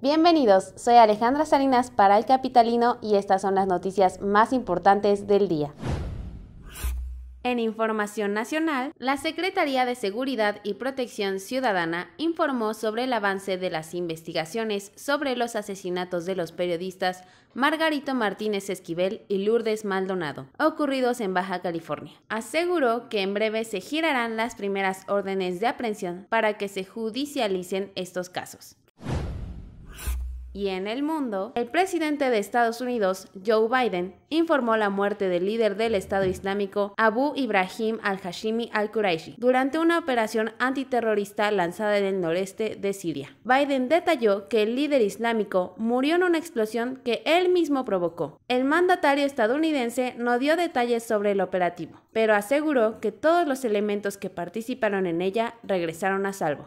Bienvenidos, soy Alejandra Salinas para El Capitalino y estas son las noticias más importantes del día. En información nacional, la Secretaría de Seguridad y Protección Ciudadana informó sobre el avance de las investigaciones sobre los asesinatos de los periodistas Margarito Martínez Esquivel y Lourdes Maldonado, ocurridos en Baja California. Aseguró que en breve se girarán las primeras órdenes de aprehensión para que se judicialicen estos casos y en el mundo, el presidente de Estados Unidos, Joe Biden, informó la muerte del líder del Estado Islámico, Abu Ibrahim al-Hashimi al-Quraishi, durante una operación antiterrorista lanzada en el noreste de Siria. Biden detalló que el líder islámico murió en una explosión que él mismo provocó. El mandatario estadounidense no dio detalles sobre el operativo, pero aseguró que todos los elementos que participaron en ella regresaron a salvo.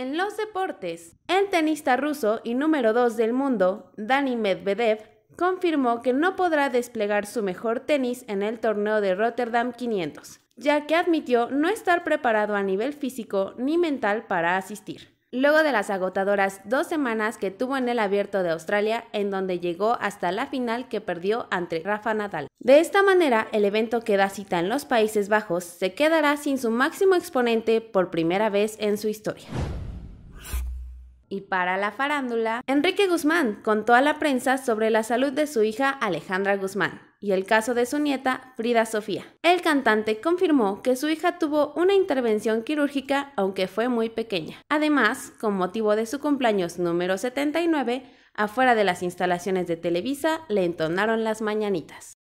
En los deportes, el tenista ruso y número 2 del mundo, Dani Medvedev, confirmó que no podrá desplegar su mejor tenis en el torneo de Rotterdam 500, ya que admitió no estar preparado a nivel físico ni mental para asistir. Luego de las agotadoras dos semanas que tuvo en el abierto de Australia, en donde llegó hasta la final que perdió ante Rafa Nadal. De esta manera, el evento que da cita en los Países Bajos se quedará sin su máximo exponente por primera vez en su historia. Y para la farándula, Enrique Guzmán contó a la prensa sobre la salud de su hija Alejandra Guzmán y el caso de su nieta Frida Sofía. El cantante confirmó que su hija tuvo una intervención quirúrgica aunque fue muy pequeña. Además, con motivo de su cumpleaños número 79, afuera de las instalaciones de Televisa le entonaron las mañanitas.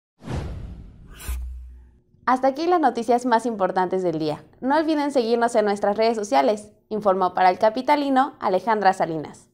Hasta aquí las noticias más importantes del día. No olviden seguirnos en nuestras redes sociales, informó para el capitalino Alejandra Salinas.